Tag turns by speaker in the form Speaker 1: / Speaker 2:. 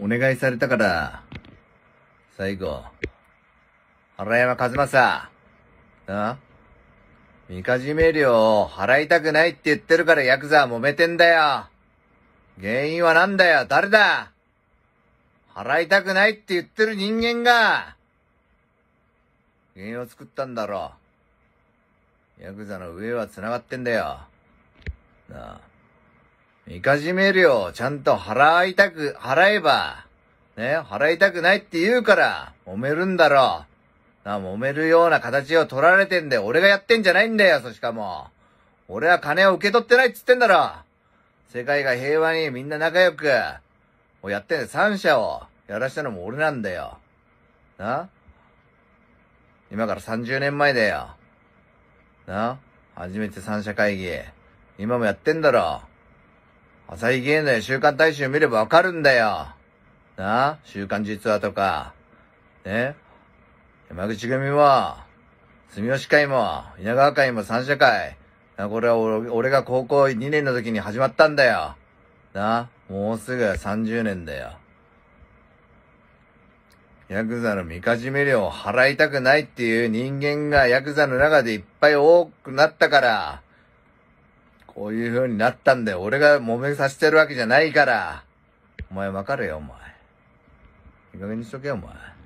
Speaker 1: お願いされたから、最後、原山和正、あみかじめ料を払いたくないって言ってるからヤクザは揉めてんだよ。原因はなんだよ、誰だ払いたくないって言ってる人間が、原因を作ったんだろう。ヤクザの上は繋がってんだよ。なあ。みかじめ料、ちゃんと払いたく、払えば、ね、払いたくないって言うから、揉めるんだろな、揉めるような形を取られてんで、俺がやってんじゃないんだよ、そしかも。俺は金を受け取ってないっつってんだろ。世界が平和にみんな仲良く、もうやってんで、三社をやらしたのも俺なんだよ。な今から30年前だよ。な初めて三者会議。今もやってんだろ。朝日芸能週刊大衆見ればわかるんだよ。なあ週刊実話とか。ね山口組も、住吉会も、稲川会も三社会。な、これは俺が高校2年の時に始まったんだよ。なもうすぐ30年だよ。ヤクザのみかじめ料を払いたくないっていう人間がヤクザの中でいっぱい多くなったから、こういう風になったんだよ。俺が揉めさせてるわけじゃないから。お前わかるよ、お前。いい加減にしとけよ、お前。